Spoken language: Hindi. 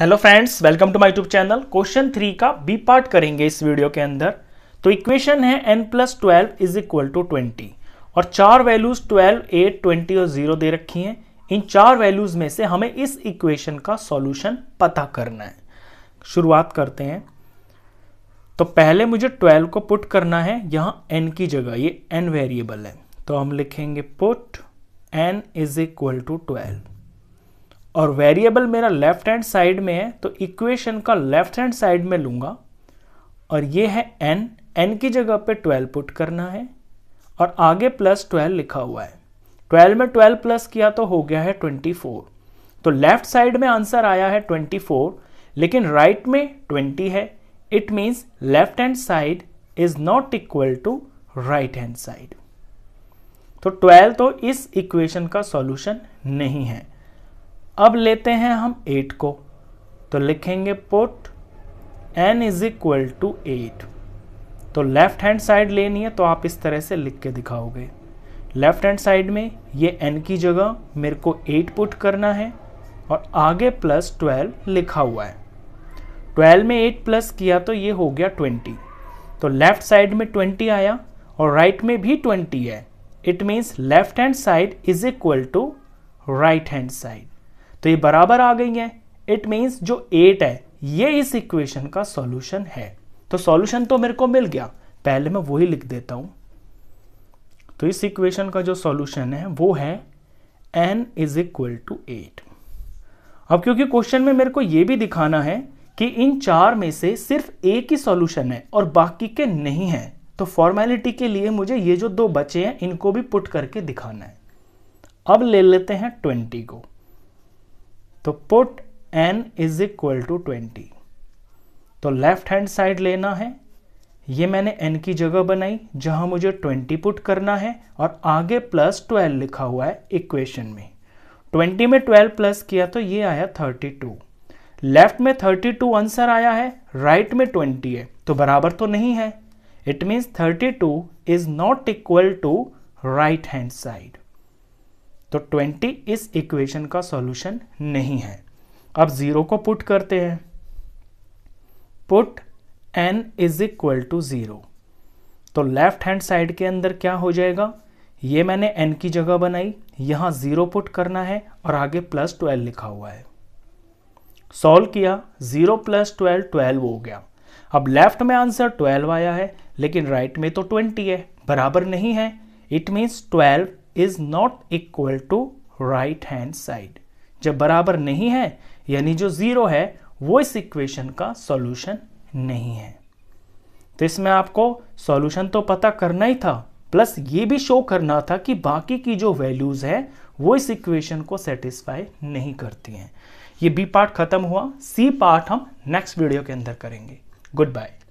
hello friends welcome to my YouTube channel question three का बी पार्ट करेंगे इस वीडियो के अंदर तो इक्वेशन है n plus twelve is equal to twenty और चार वैल्यूज ट्वेल्व एट ट्वेंटी और जीरो दे रखी हैं इन चार वैल्यूज में से हमें इस इक्वेशन का सॉल्यूशन पता करना है शुरुआत करते हैं तो पहले मुझे ट्वेल्व को पुट करना है यहाँ एन की जगह ये एन वेरिएबल है तो हम लिखेंगे put n is equal to twelve और वेरिएबल मेरा लेफ्ट हैंड साइड में है तो इक्वेशन का लेफ्ट हैंड साइड में लूँगा और ये है एन एन की जगह पे ट्वेल्व पुट करना है और आगे प्लस ट्वेल्व लिखा हुआ है ट्वेल्व में ट्वेल्व प्लस किया तो हो गया है ट्वेंटी फोर तो लेफ्ट साइड में आंसर आया है ट्वेंटी फोर लेकिन राइट right में ट्वेंटी है it means left hand side is not equal to right hand side तो ट्वेल्व तो इस इक्वेशन का सॉल्यूशन नहीं है अब लेते हैं हम एट को तो लिखेंगे put n is equal to eight तो लेफ्ट हैंड साइड लेनी है तो आप इस तरह से लिख के दिखाओगे लेफ्ट हैंड साइड में ये एन की जगह मेरे को एट पुट करना है और आगे प्लस ट्वेल्व लिखा हुआ है ट्वेल्व में एट प्लस किया तो ये हो गया ट्वेंटी तो लेफ्ट साइड में ट्वेंटी आया और राइट right में भी ट्वेंटी है it means left hand side is equal to right hand side तो ये बराबर आ गई हैं इट मीन्स जो एट है ये इस इक्वेशन का सॉल्यूशन है तो सॉल्यूशन तो मेरे को मिल गया पहले मैं वही लिख देता हूं तो इस इक्वेशन का जो सॉल्यूशन है वो है n is equal to eight अब क्योंकि क्वेश्चन में मेरे को ये भी दिखाना है कि इन चार में से सिर्फ एक ही सॉल्यूशन है और बाकी के नहीं है तो फॉर्मेलिटी के लिए मुझे ये जो दो बचे हैं इनको भी पुट करके दिखाना है अब ले लेते हैं ट्वेंटी को तो put n is equal to twenty तो लेफ्ट हैंड साइड लेना है ये मैंने एन की जगह बनाई जहां मुझे ट्वेंटी पुट करना है और आगे प्लस ट्वेल्व लिखा हुआ है इक्वेशन में ट्वेंटी में ट्वेल्व प्लस किया तो ये आया थर्टी टू लेफ्ट में थर्टी टू आंसर आया है राइट right में ट्वेंटी है तो बराबर तो नहीं है it means thirty two is not equal to right hand side तो 20 इस इक्वेशन का सॉल्यूशन नहीं है अब जीरो को पुट करते हैं put n is equal to zero तो लेफ्ट हैंड साइड के अंदर क्या हो जाएगा ये मैंने n की जगह बनाई यहां ज़ीरो पुट करना है और आगे प्लस ट्वेल्व लिखा हुआ है सॉल्व किया ज़ीरो प्लस ट्वेल्व ट्वेल्व हो गया अब लेफ्ट में आंसर ट्वेल्व आया है लेकिन राइट right में तो ट्वेंटी है बराबर नहीं है it means twelve is not equal to right hand side जब बराबर नहीं है यानी जो जीरो है वो इस इक्वेशन का सॉल्यूशन नहीं है तो इसमें आपको सॉल्यूशन तो पता करना ही था प्लस ये भी शो करना था कि बाकी की जो वैल्यूज है वो इस इक्वेशन को सेटिस्फाई नहीं करती हैं ये बी पार्ट खत्म हुआ सी पार्ट हम नेक्स्ट वीडियो के अंदर करेंगे गुड बाय